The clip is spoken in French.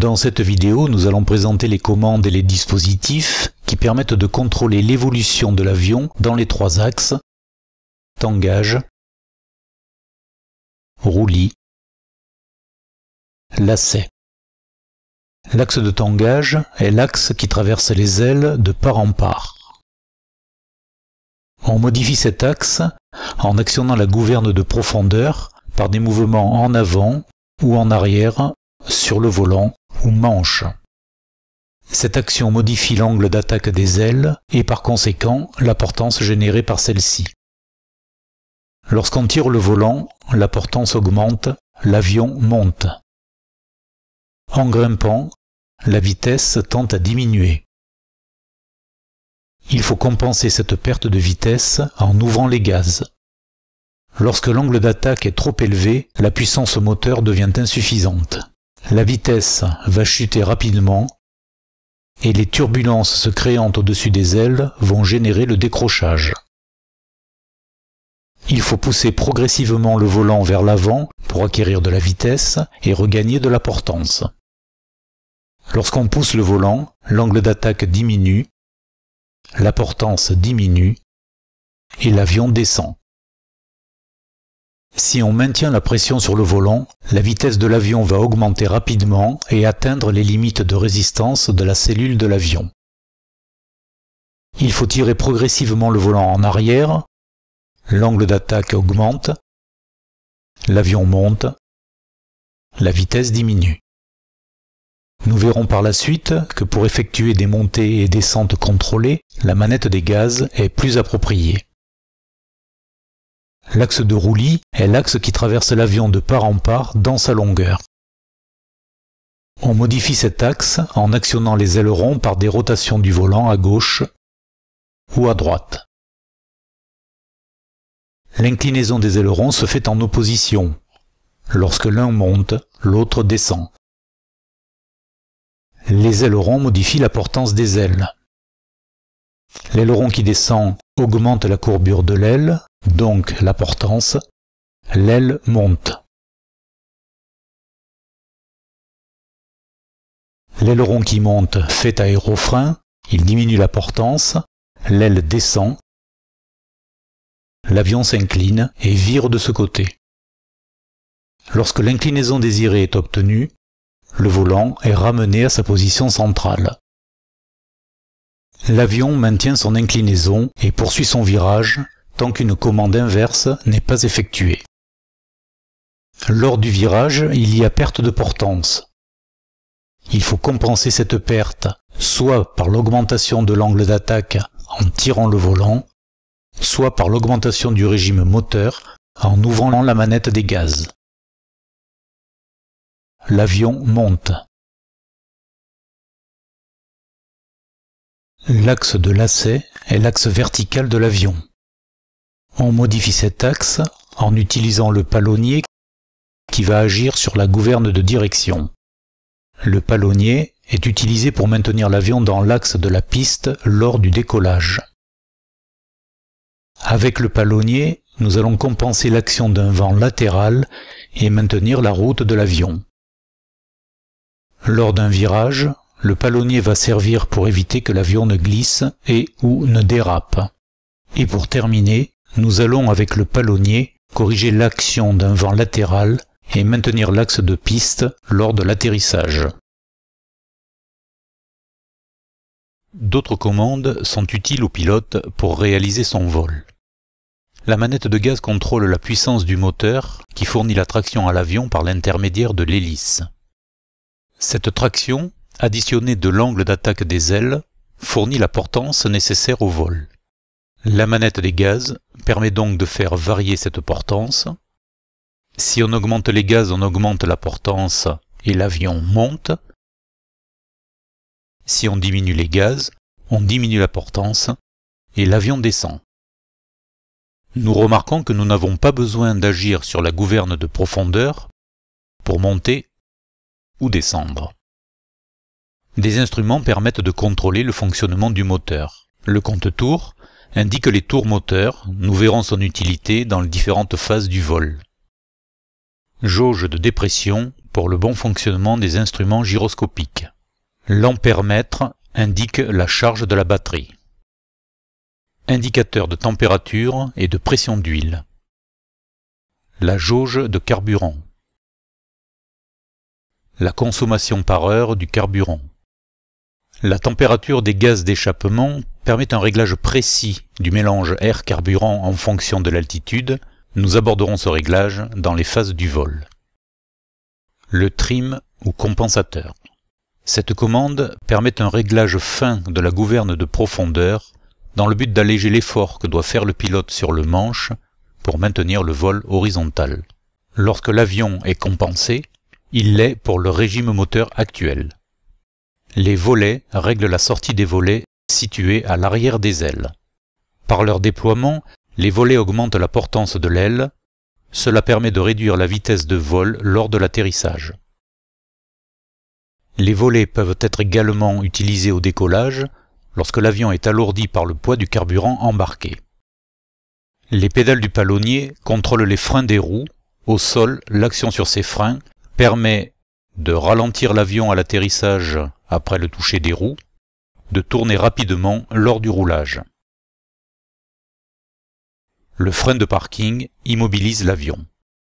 Dans cette vidéo, nous allons présenter les commandes et les dispositifs qui permettent de contrôler l'évolution de l'avion dans les trois axes tangage, roulis, lacet. L'axe de tangage est l'axe qui traverse les ailes de part en part. On modifie cet axe en actionnant la gouverne de profondeur par des mouvements en avant ou en arrière sur le volant ou manche. Cette action modifie l'angle d'attaque des ailes et par conséquent la portance générée par celle ci Lorsqu'on tire le volant, la portance augmente, l'avion monte. En grimpant, la vitesse tend à diminuer. Il faut compenser cette perte de vitesse en ouvrant les gaz. Lorsque l'angle d'attaque est trop élevé, la puissance moteur devient insuffisante la vitesse va chuter rapidement et les turbulences se créant au-dessus des ailes vont générer le décrochage. Il faut pousser progressivement le volant vers l'avant pour acquérir de la vitesse et regagner de la portance. Lorsqu'on pousse le volant, l'angle d'attaque diminue, la portance diminue et l'avion descend. Si on maintient la pression sur le volant, la vitesse de l'avion va augmenter rapidement et atteindre les limites de résistance de la cellule de l'avion. Il faut tirer progressivement le volant en arrière, l'angle d'attaque augmente, l'avion monte, la vitesse diminue. Nous verrons par la suite que pour effectuer des montées et descentes contrôlées, la manette des gaz est plus appropriée. L'axe de roulis est l'axe qui traverse l'avion de part en part dans sa longueur. On modifie cet axe en actionnant les ailerons par des rotations du volant à gauche ou à droite. L'inclinaison des ailerons se fait en opposition. Lorsque l'un monte, l'autre descend. Les ailerons modifient la portance des ailes. L'aileron qui descend augmente la courbure de l'aile, donc la portance, l'aile monte. L'aileron qui monte fait aérofrein, il diminue la portance, l'aile descend, l'avion s'incline et vire de ce côté. Lorsque l'inclinaison désirée est obtenue, le volant est ramené à sa position centrale. L'avion maintient son inclinaison et poursuit son virage tant qu'une commande inverse n'est pas effectuée. Lors du virage, il y a perte de portance. Il faut compenser cette perte soit par l'augmentation de l'angle d'attaque en tirant le volant, soit par l'augmentation du régime moteur en ouvrant la manette des gaz. L'avion monte. L'axe de lacet est l'axe vertical de l'avion. On modifie cet axe en utilisant le palonnier qui va agir sur la gouverne de direction. Le palonnier est utilisé pour maintenir l'avion dans l'axe de la piste lors du décollage. Avec le palonnier, nous allons compenser l'action d'un vent latéral et maintenir la route de l'avion. Lors d'un virage, le palonnier va servir pour éviter que l'avion ne glisse et ou ne dérape. Et pour terminer, nous allons avec le palonnier corriger l'action d'un vent latéral et maintenir l'axe de piste lors de l'atterrissage. D'autres commandes sont utiles au pilote pour réaliser son vol. La manette de gaz contrôle la puissance du moteur qui fournit la traction à l'avion par l'intermédiaire de l'hélice. Cette traction, additionnée de l'angle d'attaque des ailes, fournit la portance nécessaire au vol. La manette des gaz permet donc de faire varier cette portance. Si on augmente les gaz, on augmente la portance et l'avion monte. Si on diminue les gaz, on diminue la portance et l'avion descend. Nous remarquons que nous n'avons pas besoin d'agir sur la gouverne de profondeur pour monter ou descendre. Des instruments permettent de contrôler le fonctionnement du moteur. Le compte-tour indique les tours moteurs, nous verrons son utilité dans les différentes phases du vol. Jauge de dépression pour le bon fonctionnement des instruments gyroscopiques. L'ampèremètre indique la charge de la batterie. Indicateur de température et de pression d'huile. La jauge de carburant. La consommation par heure du carburant. La température des gaz d'échappement permet un réglage précis du mélange air-carburant en fonction de l'altitude. Nous aborderons ce réglage dans les phases du vol. Le trim ou compensateur. Cette commande permet un réglage fin de la gouverne de profondeur dans le but d'alléger l'effort que doit faire le pilote sur le manche pour maintenir le vol horizontal. Lorsque l'avion est compensé, il l'est pour le régime moteur actuel. Les volets règlent la sortie des volets situés à l'arrière des ailes. Par leur déploiement, les volets augmentent la portance de l'aile. Cela permet de réduire la vitesse de vol lors de l'atterrissage. Les volets peuvent être également utilisés au décollage lorsque l'avion est alourdi par le poids du carburant embarqué. Les pédales du palonnier contrôlent les freins des roues. Au sol, l'action sur ces freins permet de ralentir l'avion à l'atterrissage après le toucher des roues, de tourner rapidement lors du roulage. Le frein de parking immobilise l'avion.